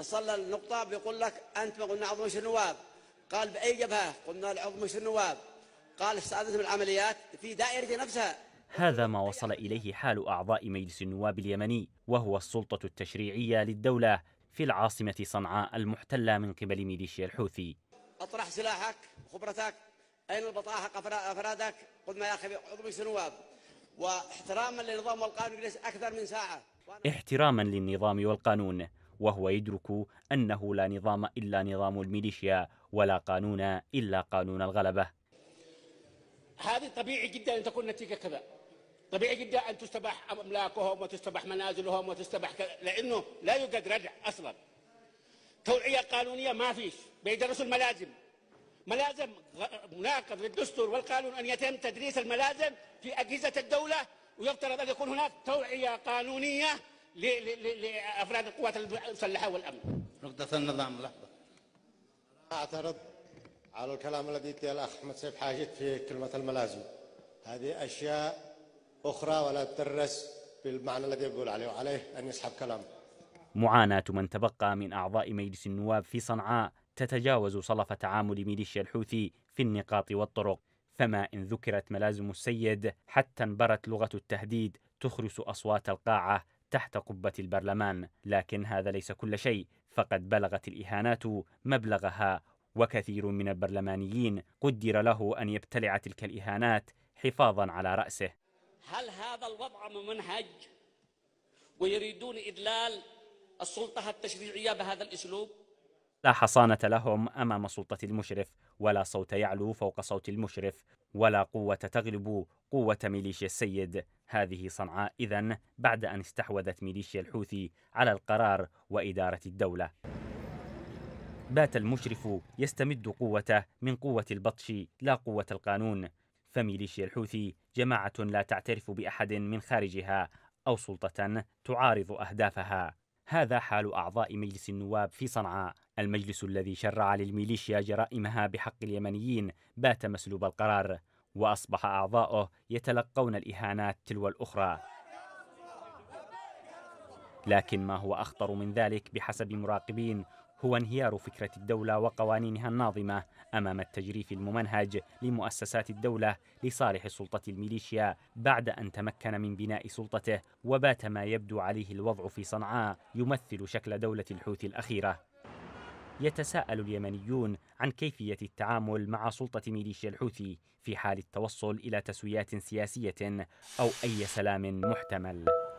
نصلى النقطة بيقول لك أنت قلنا عظم النواب قال بأي جبهة قلنا العظم النواب قال استعادتهم العمليات في دائرة نفسها هذا ما وصل إليه حال أعضاء مجلس النواب اليمني وهو السلطة التشريعية للدولة في العاصمة صنعاء المحتلة من قبل ميليشيا الحوثي أطرح سلاحك خبرتك أين البطاحة أفرادك قل ما يا أخي عضو مجلس النواب واحتراما للنظام والقانون أكثر من ساعة احتراما للنظام والقانون وهو يدرك أنه لا نظام إلا نظام الميليشيا ولا قانون إلا قانون الغلبة هذه طبيعي جدا أن تكون نتيجة كذا طبيعي جدا أن تستباح أملاكهم وتستباح منازلهم وتستباح كذا لأنه لا يوجد ردع أصلا توعية قانونية ما فيش بيدرسوا الملازم ملازم مناقض للدستور والقانون أن يتم تدريس الملازم في أجهزة الدولة ويفترض أن يكون هناك توعية قانونية لافراد القوات المسلحه والامن. نقطة النظام لحظة. اعترض على الكلام الذي قال الاخ احمد سيف حاجد في كلمة الملازم. هذه اشياء اخرى ولا تدرس بالمعنى الذي يقول عليه وعليه ان يسحب كلام معاناة من تبقى من أعضاء مجلس النواب في صنعاء تتجاوز صلف تعامل ميليشيا الحوثي في النقاط والطرق فما إن ذكرت ملازم السيد حتى انبرت لغة التهديد تخرس أصوات القاعة تحت قبة البرلمان لكن هذا ليس كل شيء فقد بلغت الإهانات مبلغها وكثير من البرلمانيين قدر له أن يبتلع تلك الإهانات حفاظا على رأسه هل هذا الوضع ممنهج ويريدون إدلال السلطة التشريعية بهذا الأسلوب؟ لا حصانة لهم أمام سلطة المشرف ولا صوت يعلو فوق صوت المشرف ولا قوة تغلب قوة ميليشيا السيد هذه صنعاء إذا بعد أن استحوذت ميليشيا الحوثي على القرار وإدارة الدولة بات المشرف يستمد قوته من قوة البطش لا قوة القانون فميليشيا الحوثي جماعة لا تعترف بأحد من خارجها أو سلطة تعارض أهدافها هذا حال أعضاء مجلس النواب في صنعاء المجلس الذي شرع للميليشيا جرائمها بحق اليمنيين بات مسلوب القرار وأصبح أعضاؤه يتلقون الإهانات تلو الأخرى لكن ما هو أخطر من ذلك بحسب مراقبين هو انهيار فكرة الدولة وقوانينها الناظمة أمام التجريف الممنهج لمؤسسات الدولة لصالح سلطة الميليشيا بعد أن تمكن من بناء سلطته وبات ما يبدو عليه الوضع في صنعاء يمثل شكل دولة الحوثي الأخيرة يتساءل اليمنيون عن كيفية التعامل مع سلطة ميليشيا الحوثي في حال التوصل إلى تسويات سياسية أو أي سلام محتمل